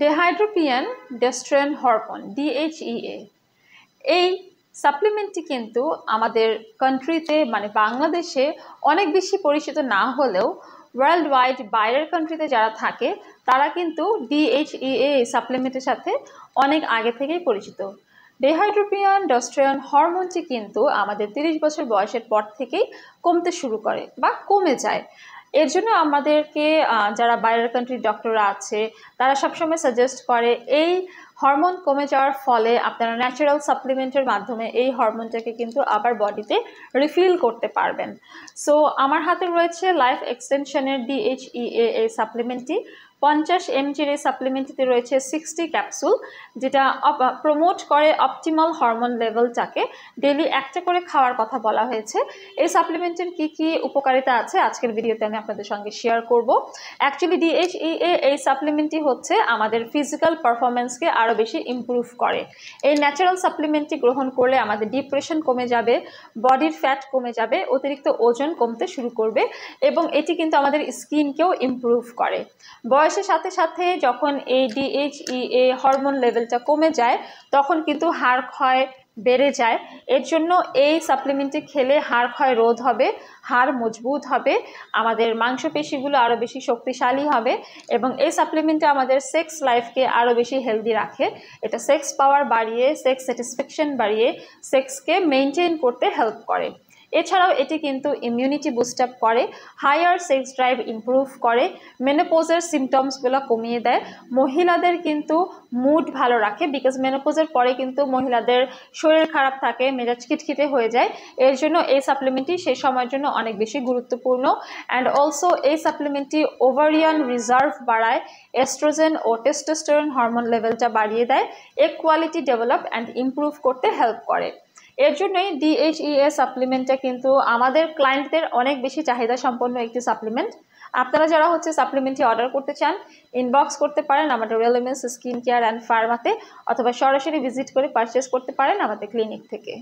ডেহাইড্রোপিয়ান ডেস্ট্রেন hormone ডিএইচইএ এই সাপ্লিমেন্টটি কিন্তু আমাদের কান্ট্রিতে মানে বাংলাদেশে অনেক বেশি পরিচিত না হলেও ওয়ার্ল্ড ওয়াইড বাইরের কান্ট্রিতে যারা থাকে তারা কিন্তু ডিএইচইএ e সাপ্লিমেন্টের সাথে অনেক আগে থেকেই পরিচিত ডেহাইড্রোপিয়ান ডস্ট্রিয়ান হরমোনটি কিন্তু আমাদের তিরিশ বছর বয়সের পর থেকেই কমতে শুরু করে বা কমে যায় এর জন্য আমাদেরকে যারা বাইরের কান্ট্রির ডক্টররা আছে তারা সবসময় সাজেস্ট করে এই হরমোন কমে যাওয়ার ফলে আপনারা ন্যাচারাল সাপ্লিমেন্টের মাধ্যমে এই হরমোনটাকে কিন্তু আবার বডিতে রিফিল করতে পারবেন সো আমার হাতে রয়েছে লাইফ এক্সটেনশনের ডিএইচইএ এই সাপ্লিমেন্টটি পঞ্চাশ এমজির এই সাপ্লিমেন্টটিতে রয়েছে সিক্সটি ক্যাপসুল যেটা প্রমোট করে অপটিমাল হরমোন লেভেলটাকে ডেলি একটা করে খাওয়ার কথা বলা হয়েছে এই সাপ্লিমেন্টের কি কি উপকারিতা আছে আজকের ভিডিওতে আমি আপনাদের সঙ্গে শেয়ার করব অ্যাকচুয়ালি ডিএইচইএ e এই সাপ্লিমেন্টটি হচ্ছে আমাদের ফিজিক্যাল পারফরমেন্সকে আরও বেশি ইম্প্রুভ করে এই ন্যাচারাল সাপ্লিমেন্টটি গ্রহণ করলে আমাদের ডিপ্রেশন কমে যাবে বডির ফ্যাট কমে যাবে অতিরিক্ত ওজন কমতে শুরু করবে এবং এটি কিন্তু আমাদের স্কিনকেও ইম্প্রুভ করে বয়স বয়সের সাথে সাথে যখন এই এ হরমোন লেভেলটা কমে যায় তখন কিন্তু হাড় ক্ষয় বেড়ে যায় এর জন্য এই সাপ্লিমেন্টটি খেলে হাড় ক্ষয় রোধ হবে হাড় মজবুত হবে আমাদের মাংসপেশিগুলো আরও বেশি শক্তিশালী হবে এবং এই সাপ্লিমেন্টে আমাদের সেক্স লাইফকে আরও বেশি হেলদি রাখে এটা সেক্স পাওয়ার বাড়িয়ে সেক্স স্যাটিসফ্যাকশান বাড়িয়ে সেক্সকে মেনটেন করতে হেল্প করে এছাড়াও এটি কিন্তু ইমিউনিটি বুস্ট আপ করে হায়ার সেক্স ড্রাইভ ইম্প্রুভ করে মেনোপোজের সিমটমসগুলো কমিয়ে দেয় মহিলাদের কিন্তু মুড ভালো রাখে বিকজ মেনোপোজের পরে কিন্তু মহিলাদের শরীর খারাপ থাকে মেজাজ খিটখিটে হয়ে যায় এর জন্য এই সাপ্লিমেন্টটি সেই সময়ের জন্য অনেক বেশি গুরুত্বপূর্ণ অ্যান্ড অলসো এই সাপ্লিমেন্টটি ওভারিয়ান রিজার্ভ বাড়ায় এস্ট্রোজেন ও টেস্টোস্টেরন হরমোন লেভেলটা বাড়িয়ে দেয় এ কোয়ালিটি ডেভেলপ অ্যান্ড ইম্প্রুভ করতে হেল্প করে এর জন্যই ডিএইচইএ সাপ্লিমেন্টটা e কিন্তু আমাদের ক্লায়েন্টদের অনেক বেশি চাহিদা সম্পন্ন একটি সাপ্লিমেন্ট আপনারা যারা হচ্ছে সাপ্লিমেন্টটি অর্ডার করতে চান ইনবক্স করতে পারেন আমাদের রেলেমেন্স স্কিন কেয়ার অ্যান্ড ফার্মাতে অথবা সরাসরি ভিজিট করে পারচেস করতে পারেন আমাদের ক্লিনিক থেকে